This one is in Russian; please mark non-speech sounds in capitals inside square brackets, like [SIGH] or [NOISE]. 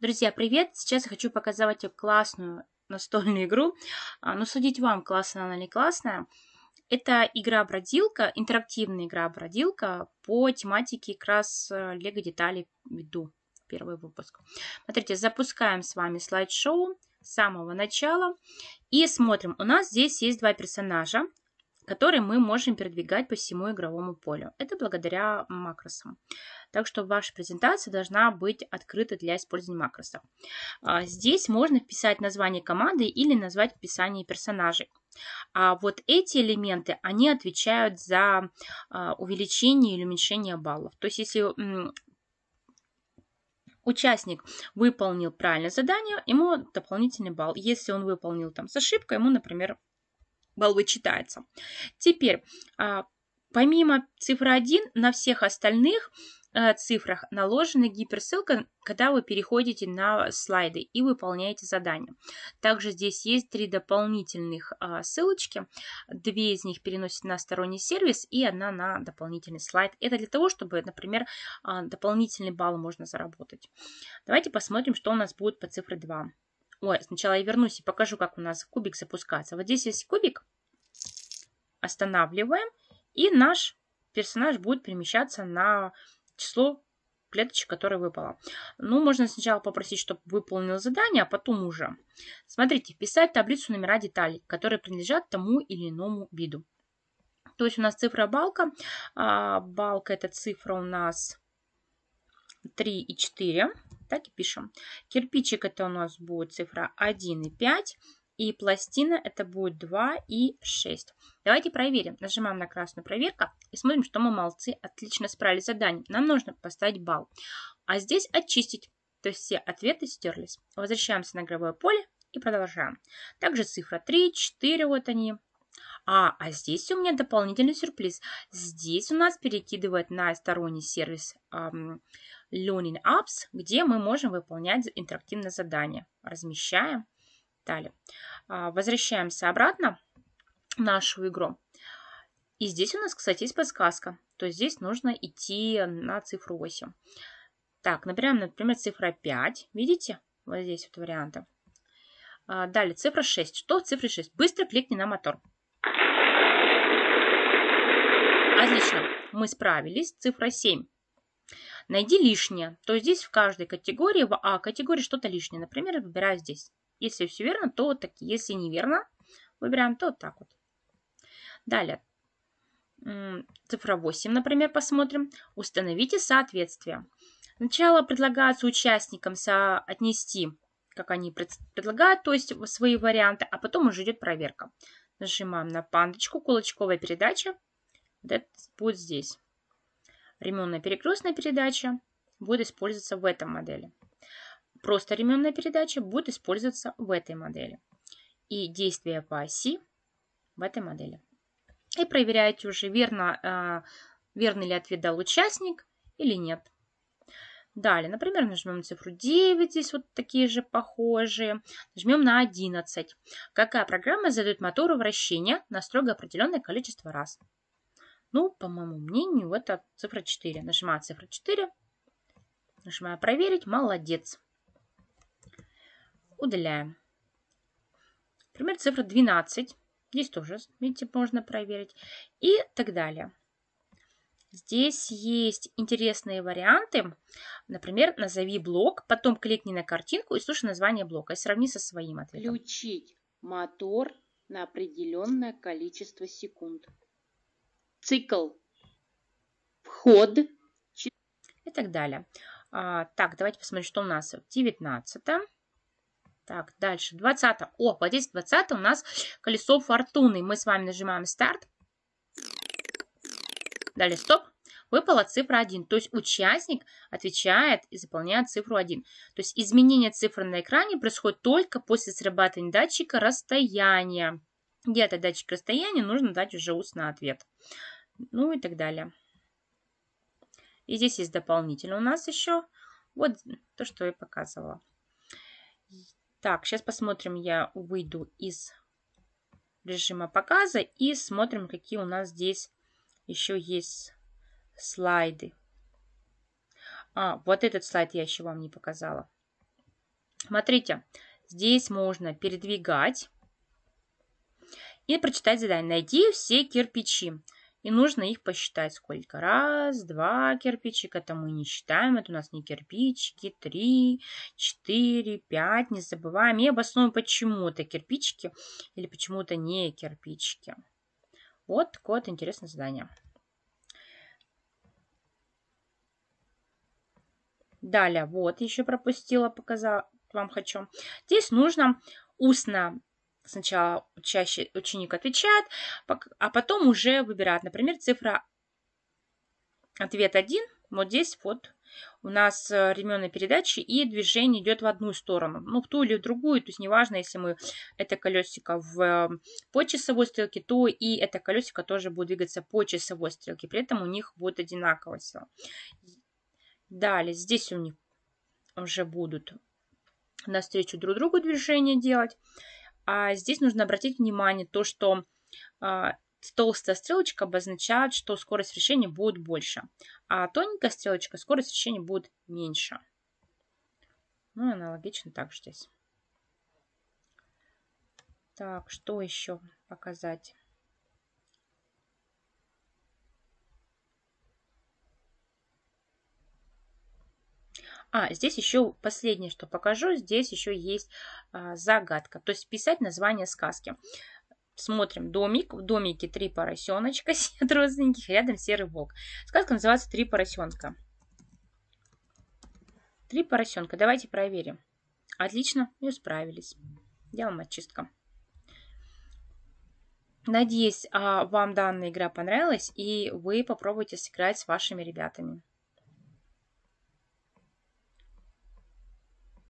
Друзья, привет! Сейчас я хочу показать вам классную настольную игру, а, но ну, судить вам, классная она или не классная. Это игра-бродилка, интерактивная игра-бродилка по тематике как раз э, лего деталей ввиду первый выпуск. Смотрите, запускаем с вами слайд-шоу с самого начала и смотрим. У нас здесь есть два персонажа которые мы можем передвигать по всему игровому полю. Это благодаря макросам. Так что ваша презентация должна быть открыта для использования макросов. А, здесь можно вписать название команды или назвать описание персонажей. А вот эти элементы, они отвечают за а, увеличение или уменьшение баллов. То есть, если участник выполнил правильное задание, ему дополнительный балл. Если он выполнил там с ошибкой, ему, например, Балл вычитается. Теперь, а, помимо цифры 1, на всех остальных э, цифрах наложена гиперссылка, когда вы переходите на слайды и выполняете задание. Также здесь есть три дополнительных а, ссылочки. Две из них переносят на сторонний сервис и одна на дополнительный слайд. Это для того, чтобы, например, а, дополнительный балл можно заработать. Давайте посмотрим, что у нас будет по цифре 2. Ой, сначала я вернусь и покажу, как у нас кубик запускается. Вот здесь есть кубик. Останавливаем. И наш персонаж будет перемещаться на число клеточек, которое выпало. Ну, можно сначала попросить, чтобы выполнил задание, а потом уже. Смотрите, вписать таблицу номера деталей, которые принадлежат тому или иному виду. То есть у нас цифра балка. А, балка это цифра у нас 3 и 4. Так и пишем. Кирпичик это у нас будет цифра 1 и 5. И пластина это будет 2 и 6. Давайте проверим. Нажимаем на красную проверка и смотрим, что мы молодцы. Отлично справились задание. Нам нужно поставить балл. А здесь очистить. То есть все ответы стерлись. Возвращаемся на игровое поле и продолжаем. Также цифра 3, 4, вот они, а, а здесь у меня дополнительный сюрприз. Здесь у нас перекидывает на сторонний сервис um, Learning Apps, где мы можем выполнять интерактивное задание. Размещаем. Далее. А, возвращаемся обратно в нашу игру. И здесь у нас, кстати, есть подсказка. То есть здесь нужно идти на цифру 8. Так, набираем, например, цифра 5. Видите? Вот здесь вот варианты. А, далее, цифра 6. Что в цифре 6? Быстро кликни на мотор. Отлично, мы справились. Цифра 7. Найди лишнее. То есть здесь в каждой категории, в А категории что-то лишнее. Например, выбираю здесь. Если все верно, то вот так. Если неверно, выбираем то вот так вот. Далее. Цифра 8, например, посмотрим. Установите соответствие. Сначала предлагается участникам отнести, как они предлагают, то есть свои варианты, а потом уже идет проверка. Нажимаем на пандочку, кулачковая передача это будет здесь. Ременная перекрестная передача будет использоваться в этом модели. Просто ременная передача будет использоваться в этой модели. И действие по оси в этой модели. И проверяете уже, верно, э, верный ли ответ дал участник или нет. Далее, например, нажмем цифру 9, здесь вот такие же похожие. Нажмем на 11. Какая программа задает мотору вращения на строго определенное количество раз? Ну, по моему мнению, это цифра 4. Нажимаю цифра 4. Нажимаю проверить. Молодец. Удаляем. Например, цифра 12. Здесь тоже, видите, можно проверить. И так далее. Здесь есть интересные варианты. Например, назови блок, потом кликни на картинку и слушай название блока и сравни со своим ответом. Включить мотор на определенное количество секунд цикл, вход и так далее. А, так, давайте посмотрим, что у нас в 19 -м. Так, дальше, 20 -м. О, вот здесь 20 у нас колесо фортуны. Мы с вами нажимаем старт. Далее, стоп. Выпала цифра 1, то есть участник отвечает и заполняет цифру 1. То есть изменение цифры на экране происходит только после срабатывания датчика расстояния. где этот датчик расстояния, нужно дать уже устный ответ ну и так далее. И здесь есть дополнительно у нас еще вот то, что я показывала. Так, сейчас посмотрим, я выйду из режима показа и смотрим, какие у нас здесь еще есть слайды. А, вот этот слайд я еще вам не показала. Смотрите, здесь можно передвигать и прочитать задание. Найди все кирпичи. И нужно их посчитать сколько. Раз, два кирпичика, это мы не считаем, это у нас не кирпичики. Три, четыре, пять, не забываем. И обосновываем, почему это кирпичики или почему-то не кирпичики. Вот такое вот интересное задание. Далее, вот еще пропустила, показала вам хочу. Здесь нужно устно сначала чаще ученик отвечает, а потом уже выбирает. Например, цифра ответ 1, вот здесь вот у нас э, ременная передача и движение идет в одну сторону, ну, в ту или в другую, то есть неважно, если мы это колесико в, э, по часовой стрелке, то и это колесико тоже будет двигаться по часовой стрелке, при этом у них будет одинаковая сила. Далее, здесь у них уже будут навстречу друг другу движение делать. А здесь нужно обратить внимание то, что а, толстая стрелочка обозначает, что скорость вращения будет больше, а тоненькая стрелочка скорость вращения будет меньше. Ну, аналогично также здесь. Так, что еще показать? А, здесь еще последнее, что покажу. Здесь еще есть а, загадка. То есть писать название сказки. Смотрим домик. В домике три поросеночка, [LAUGHS] сидят розненьких. А рядом серый волк. Сказка называется «Три поросенка». Три поросенка. Давайте проверим. Отлично, не справились. Делаем очистка. Надеюсь, а, вам данная игра понравилась, и вы попробуйте сыграть с вашими ребятами.